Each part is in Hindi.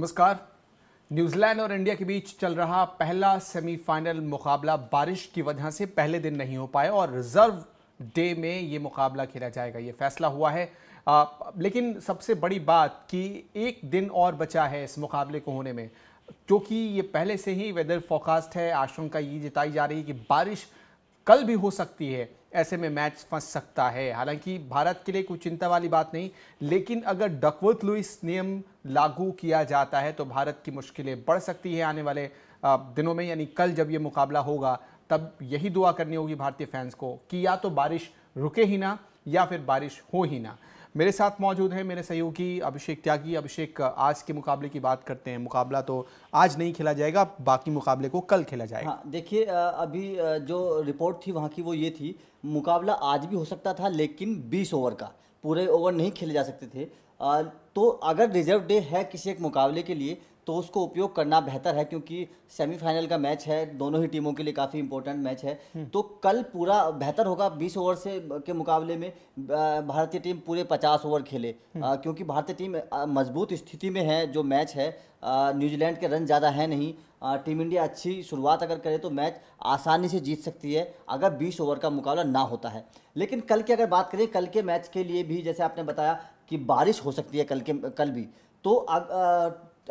नमस्कार न्यूजीलैंड और इंडिया के बीच चल रहा पहला सेमीफाइनल मुकाबला बारिश की वजह से पहले दिन नहीं हो पाया और रिजर्व डे में ये मुकाबला खेला जाएगा ये फैसला हुआ है आ, लेकिन सबसे बड़ी बात कि एक दिन और बचा है इस मुकाबले को होने में क्योंकि ये पहले से ही वेदर फोकास्ट है आशंका ये जताई जा रही है कि बारिश कल भी हो सकती है ऐसे में मैच फंस सकता है हालांकि भारत के लिए कोई चिंता वाली बात नहीं लेकिन अगर डकवर्थ लुइस नियम लागू किया जाता है तो भारत की मुश्किलें बढ़ सकती है आने वाले दिनों में यानी कल जब ये मुकाबला होगा तब यही दुआ करनी होगी भारतीय फैंस को कि या तो बारिश रुके ही ना या फिर बारिश हो ही ना मेरे साथ मौजूद हैं मेरे सहयोगी अभिषेक त्यागी अभिषेक आज के मुकाबले की बात करते हैं मुकाबला तो आज नहीं खेला जाएगा बाकी मुकाबले को कल खेला जाएगा हाँ, देखिए अभी जो रिपोर्ट थी वहाँ की वो ये थी मुकाबला आज भी हो सकता था लेकिन बीस ओवर का पूरे ओवर नहीं खेले जा सकते थे तो अगर रिजर्व डे है किसी एक मुकाबले के लिए तो उसको उपयोग करना बेहतर है क्योंकि सेमीफाइनल का मैच है दोनों ही टीमों के लिए काफ़ी इंपॉर्टेंट मैच है हम्म। तो कल पूरा बेहतर होगा बीस ओवर से के मुकाबले में भारतीय टीम पूरे पचास ओवर खेले हम्म। क्योंकि भारतीय टीम मजबूत स्थिति में है जो मैच है न्यूजीलैंड के रन ज़्यादा है नहीं टीम इंडिया अच्छी शुरुआत अगर करे तो मैच आसानी से जीत सकती है अगर 20 ओवर का मुकाबला ना होता है लेकिन कल की अगर बात करें कल के मैच के लिए भी जैसे आपने बताया कि बारिश हो सकती है कल के कल भी तो अग,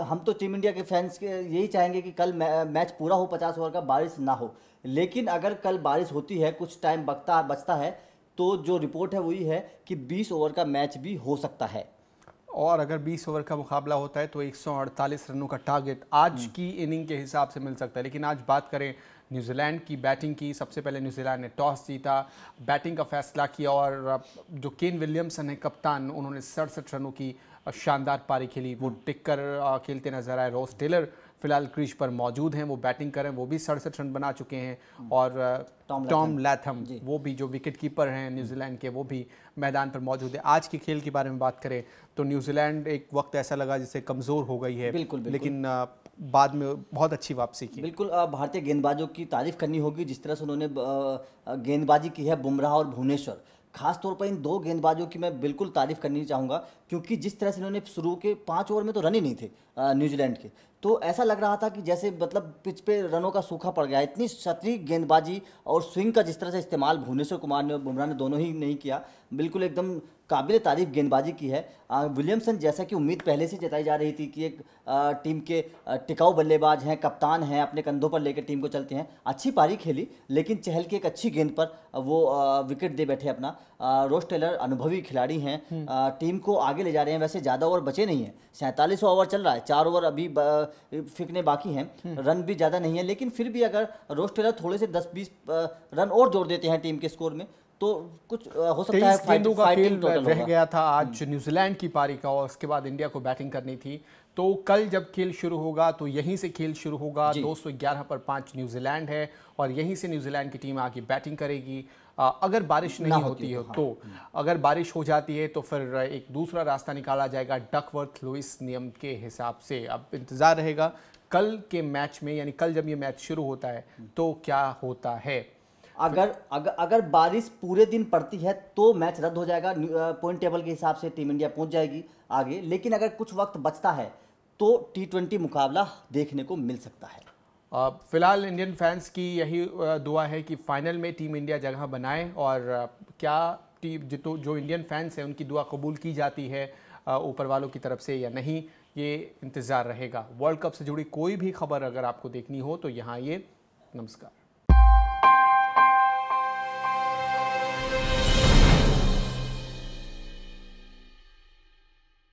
हम तो टीम इंडिया के फैंस के यही चाहेंगे कि कल मैच पूरा हो पचास ओवर का बारिश ना हो लेकिन अगर कल बारिश होती है कुछ टाइम बगता बचता है तो जो रिपोर्ट है वही है कि बीस ओवर का मैच भी हो सकता है और अगर 20 ओवर का मुकाबला होता है तो 148 रनों का टारगेट आज हम्म। की इनिंग के हिसाब से मिल सकता है लेकिन आज बात करें न्यूजीलैंड की बैटिंग की सबसे पहले न्यूजीलैंड ने टॉस जीता बैटिंग का फैसला किया और जो केन विलियमसन है कप्तान उन्होंने सड़सठ रनों की शानदार पारी खेली वो हम्म। टिककर खेलते नजर आए रोस टेलर फिलहाल क्रीज पर मौजूद हैं वो बैटिंग करें वो भी सड़सठ रन बना चुके हैं हम्म। और टॉम लैथम वो भी जो विकेट कीपर हैं न्यूजीलैंड के वो भी मैदान पर मौजूद है आज के खेल के बारे में बात करें तो न्यूजीलैंड एक वक्त ऐसा लगा जिससे कमज़ोर हो गई है बिल्कुल, बिल्कुल। लेकिन बाद में बहुत अच्छी वापसी की बिल्कुल भारतीय गेंदबाजों की तारीफ करनी होगी जिस तरह से उन्होंने गेंदबाजी की है बुमराह और भुवनेश्वर खास तौर पर इन दो गेंदबाजों की मैं बिल्कुल तारीफ करनी चाहूँगा क्योंकि जिस तरह से इन्होंने शुरू के पाँच ओवर में तो रन ही नहीं थे न्यूजीलैंड के तो ऐसा लग रहा था कि जैसे मतलब पिच पे रनों का सूखा पड़ गया इतनी सतही गेंदबाजी और स्विंग का जिस तरह से इस्तेमाल भुवनेश्वर कुमार ने और बुमराह ने दोनों ही नहीं किया बिल्कुल एकदम काबिल तारीफ गेंदबाजी की है विलियमसन जैसा कि उम्मीद पहले से जताई जा रही थी कि एक टीम के टिकाऊ बल्लेबाज हैं कप्तान हैं अपने कंधों पर लेकर टीम को चलते हैं अच्छी पारी खेली लेकिन चहल की एक अच्छी गेंद पर वो विकेट दे बैठे अपना रोस टेलर अनुभवी खिलाड़ी हैं हम्म। टीम को आगे ले जा रहे हैं वैसे ज़्यादा ओवर बचे नहीं हैं सैंतालीस ओवर चल रहा है चार ओवर अभी फेंकने बाकी हैं रन भी ज़्यादा नहीं है लेकिन फिर भी अगर रोस्टेलर थोड़े से दस बीस रन और जोड़ देते हैं टीम के स्कोर में तो कुछ हो सकता है गेंदों का खेल रह गया था आज हम्म। न्यूजीलैंड की पारी का और उसके बाद इंडिया को बैटिंग करनी थी तो कल जब खेल शुरू होगा तो यहीं से खेल शुरू होगा 211 पर पांच न्यूजीलैंड है और यहीं से न्यूजीलैंड की टीम आगे बैटिंग करेगी अगर बारिश नहीं होती है तो, हाँ। तो हम्म। अगर बारिश हो जाती है तो फिर एक दूसरा रास्ता निकाला जाएगा डकवर्थ लुइस नियम के हिसाब से अब इंतज़ार रहेगा कल के मैच में यानी कल जब ये मैच शुरू होता है हम्म। तो क्या होता है अगर अगर अगर बारिश पूरे दिन पड़ती है तो मैच रद्द हो जाएगा पॉइंट टेबल के हिसाब से टीम इंडिया पहुंच जाएगी आगे लेकिन अगर कुछ वक्त बचता है तो टी ट्वेंटी मुकाबला देखने को मिल सकता है फिलहाल इंडियन फैंस की यही दुआ है कि फाइनल में टीम इंडिया जगह बनाए और क्या टीम जितो जो इंडियन फैंस हैं उनकी दुआ कबूल की जाती है ऊपर वालों की तरफ से या नहीं ये इंतज़ार रहेगा वर्ल्ड कप से जुड़ी कोई भी खबर अगर आपको देखनी हो तो यहाँ ये नमस्कार